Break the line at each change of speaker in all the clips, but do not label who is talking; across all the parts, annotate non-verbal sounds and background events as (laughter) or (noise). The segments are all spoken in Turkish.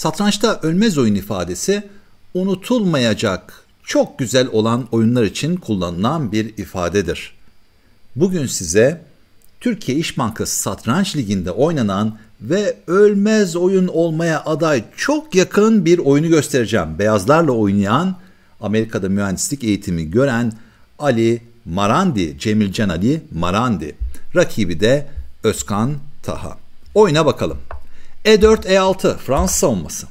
Satrançta ölmez oyun ifadesi unutulmayacak, çok güzel olan oyunlar için kullanılan bir ifadedir. Bugün size Türkiye İş Bankası Satranç Ligi'nde oynanan ve ölmez oyun olmaya aday çok yakın bir oyunu göstereceğim. Beyazlarla oynayan, Amerika'da mühendislik eğitimi gören Ali Marandi, Cemil Can Ali Marandi. Rakibi de Özkan Taha. Oyna bakalım. E4, E6 Fransız savunması.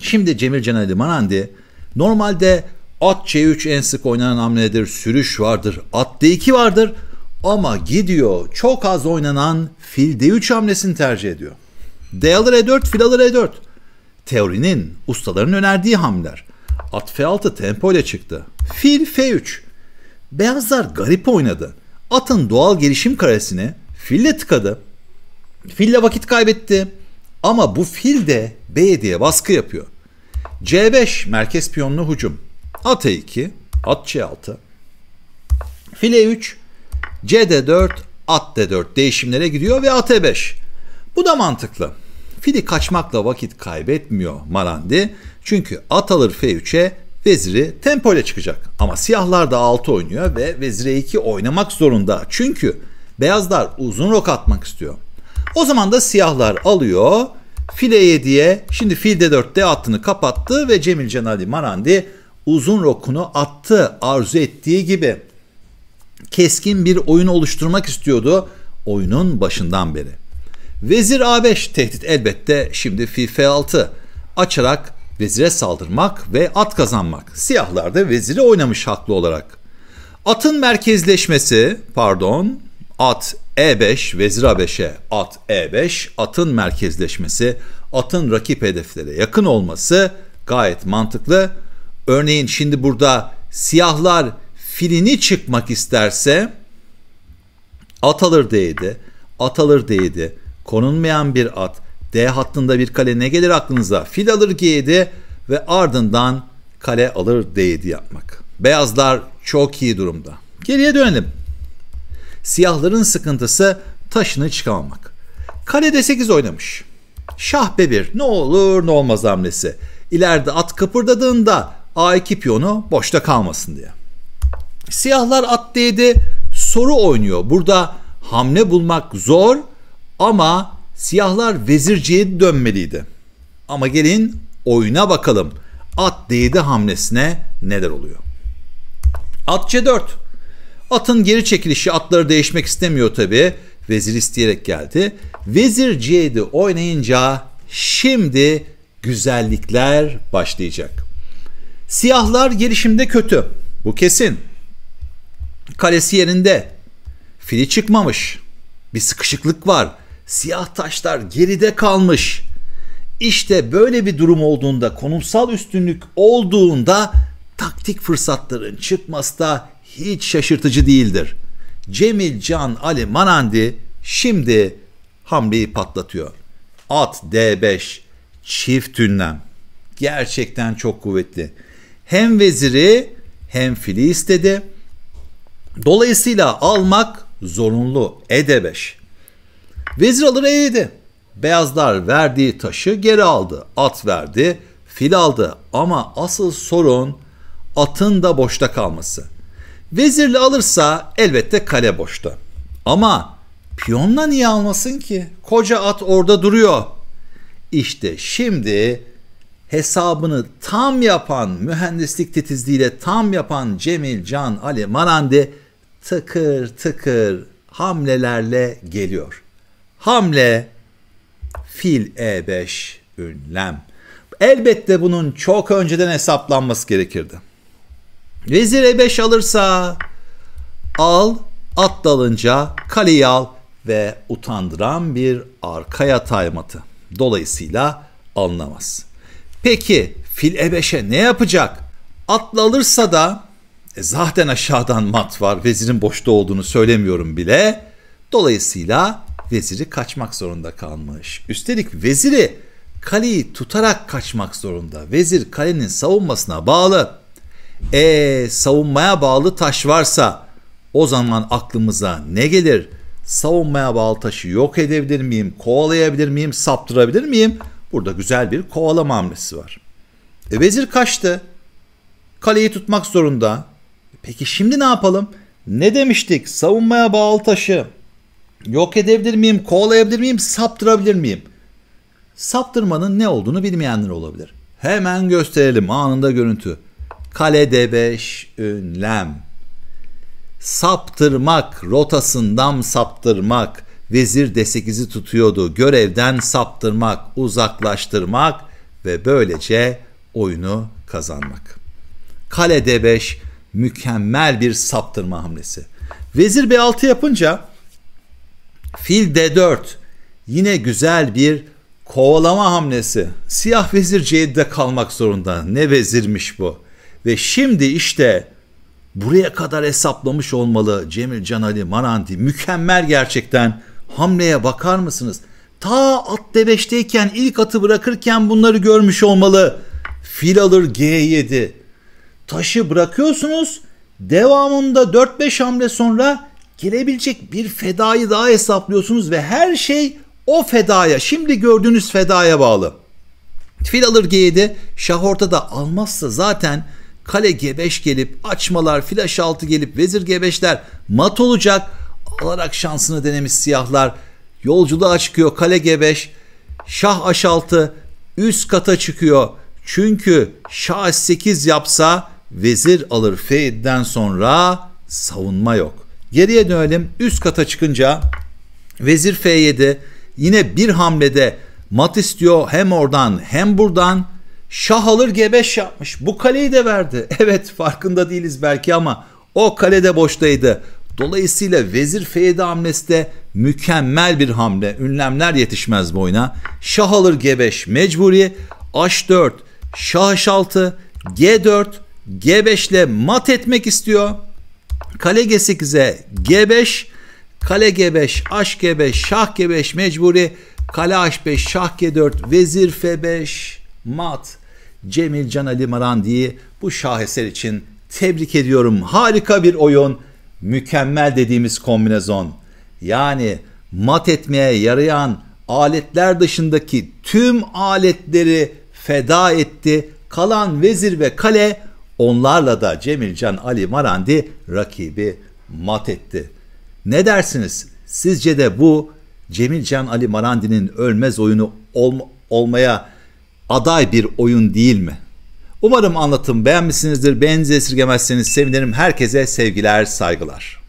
Şimdi Cemil Canaylı Manandi normalde at C3 en sık oynanan hamledir, sürüş vardır, at D2 vardır ama gidiyor çok az oynanan fil D3 hamlesini tercih ediyor. D alır E4, fil alır E4. Teorinin, ustaların önerdiği hamler. At F6 tempo ile çıktı. Fil F3. Beyazlar garip oynadı. Atın doğal gelişim karesini fille tıkadı. Fille vakit kaybetti. Ama bu fil de B'ye baskı yapıyor. C5 merkez piyonlu hücum. At E2, at C6. Fil E3, CD4, at D4 değişimlere gidiyor ve at E5. Bu da mantıklı. Fili kaçmakla vakit kaybetmiyor Marandi. Çünkü at alır F3'e veziri tempoyla çıkacak. Ama siyahlar da 6 oynuyor ve vezire 2 oynamak zorunda. Çünkü beyazlar uzun rok atmak istiyor. O zaman da siyahlar alıyor. File 7'ye şimdi fil D4'te attığını kapattı ve Cemil Canali Marandi uzun rokunu attı arzu ettiği gibi. Keskin bir oyun oluşturmak istiyordu oyunun başından beri. Vezir A5 tehdit elbette şimdi fil F6 açarak vezire saldırmak ve at kazanmak. Siyahlar da veziri oynamış haklı olarak. Atın merkezleşmesi, pardon, At E5, vezir A5'e at E5, atın merkezleşmesi, atın rakip hedeflere yakın olması gayet mantıklı. Örneğin şimdi burada siyahlar filini çıkmak isterse at alır D7, at alır D7, konulmayan bir at, D hattında bir kale ne gelir aklınıza? Fil alır G7 ve ardından kale alır D7 yapmak. Beyazlar çok iyi durumda. Geriye dönelim. Siyahların sıkıntısı taşını çıkamamak. Kalede D8 oynamış. Şah B1 ne olur ne olmaz hamlesi. İleride at kıpırdadığında A2 piyonu boşta kalmasın diye. Siyahlar at D7 soru oynuyor. Burada hamle bulmak zor ama siyahlar vezir C'ye dönmeliydi. Ama gelin oyuna bakalım. At D7 hamlesine neler oluyor? At C4 Atın geri çekilişi atları değişmek istemiyor tabi. Vezir isteyerek geldi. Vezir c oynayınca şimdi güzellikler başlayacak. Siyahlar gelişimde kötü. Bu kesin. Kalesi yerinde. Fili çıkmamış. Bir sıkışıklık var. Siyah taşlar geride kalmış. İşte böyle bir durum olduğunda, konumsal üstünlük olduğunda taktik fırsatların çıkması da hiç şaşırtıcı değildir. Cemil Can Ali Manandi şimdi hamleyi patlatıyor. At D5 çift ünlem. Gerçekten çok kuvvetli. Hem veziri hem fili istedi. Dolayısıyla almak zorunlu. E D5. Vezir alır E7. Beyazlar verdiği taşı geri aldı. At verdi, fil aldı. Ama asıl sorun atın da boşta kalması.'' Vezirli alırsa elbette kale boşta. Ama piyonla niye almasın ki? Koca at orada duruyor. İşte şimdi hesabını tam yapan, mühendislik titizliğiyle tam yapan Cemil Can Ali Marandi tıkır tıkır hamlelerle geliyor. Hamle fil E5 ünlem. Elbette bunun çok önceden hesaplanması gerekirdi. Vezir E5 alırsa al, at dalınca kaleyi al ve utandıran bir arka yatay matı. Dolayısıyla alınamaz. Peki fil E5'e ne yapacak? Atla alırsa da e, zaten aşağıdan mat var. Vezirin boşta olduğunu söylemiyorum bile. Dolayısıyla veziri kaçmak zorunda kalmış. Üstelik veziri kaleyi tutarak kaçmak zorunda. Vezir kalenin savunmasına bağlı. E savunmaya bağlı taş varsa o zaman aklımıza ne gelir? Savunmaya bağlı taşı yok edebilir miyim? Kovalayabilir miyim? Saptırabilir miyim? Burada güzel bir kovalama hamlesi var. E, vezir kaçtı. Kaleyi tutmak zorunda. Peki şimdi ne yapalım? Ne demiştik? Savunmaya bağlı taşı yok edebilir miyim? Kovalayabilir miyim? Saptırabilir miyim? Saptırmanın ne olduğunu bilmeyenler olabilir. Hemen gösterelim anında görüntü. Kalede 5 ünlem. Saptırmak, rotasından saptırmak. Vezir D8'i tutuyordu. Görevden saptırmak, uzaklaştırmak ve böylece oyunu kazanmak. Kale d mükemmel bir saptırma hamlesi. Vezir B6 yapınca fil D4 yine güzel bir kovalama hamlesi. Siyah vezir C7'de kalmak zorunda. Ne vezirmiş bu? Ve şimdi işte buraya kadar hesaplamış olmalı Cemil Canali Maranti. Mükemmel gerçekten. Hamleye bakar mısınız? Ta at debeşteyken ilk atı bırakırken bunları görmüş olmalı. Fil alır G7. Taşı bırakıyorsunuz. Devamında 4-5 hamle sonra gelebilecek bir fedayı daha hesaplıyorsunuz ve her şey o fedaya, şimdi gördüğünüz fedaya bağlı. Fil alır G7, şah ortada almazsa zaten Kale G5 gelip açmalar, flash altı gelip vezir G5'ler mat olacak. Alarak şansını denemiş siyahlar. Yolculuğa çıkıyor kale G5. Şah H6 üst kata çıkıyor. Çünkü şah H8 yapsa vezir alır F7'den sonra savunma yok. Geriye dönelim üst kata çıkınca vezir F7 yine bir hamlede mat istiyor hem oradan hem buradan Şah alır G5 yapmış. Bu kaleyi de verdi. (laughs) Evet farkında değiliz belki ama o kale de boştaydı. Dolayısıyla vezir F7 hamlesi de mükemmel bir hamle. Ünlemler yetişmez bu oyuna. Şah alır G5 mecburi. H4, Şah H6, G4, G5 ile mat etmek istiyor. Kale G8'e G5, kale G5, H G5, Şah G5 mecburi. Kale H5, Şah G4, vezir F5, Mat Cemil Can Ali Marandi'yi bu şaheser için tebrik ediyorum. Harika bir oyun. Mükemmel dediğimiz kombinezon. Yani mat etmeye yarayan aletler dışındaki tüm aletleri feda etti. Kalan vezir ve kale onlarla da Cemil Can Ali Marandi rakibi mat etti. Ne dersiniz? Sizce de bu Cemil Can Ali Marandi'nin ölmez oyunu ol olmaya aday bir oyun değil mi? Umarım anlatım beğenmişsinizdir. Beğeninizi esirgemezseniz sevinirim. Herkese sevgiler, saygılar.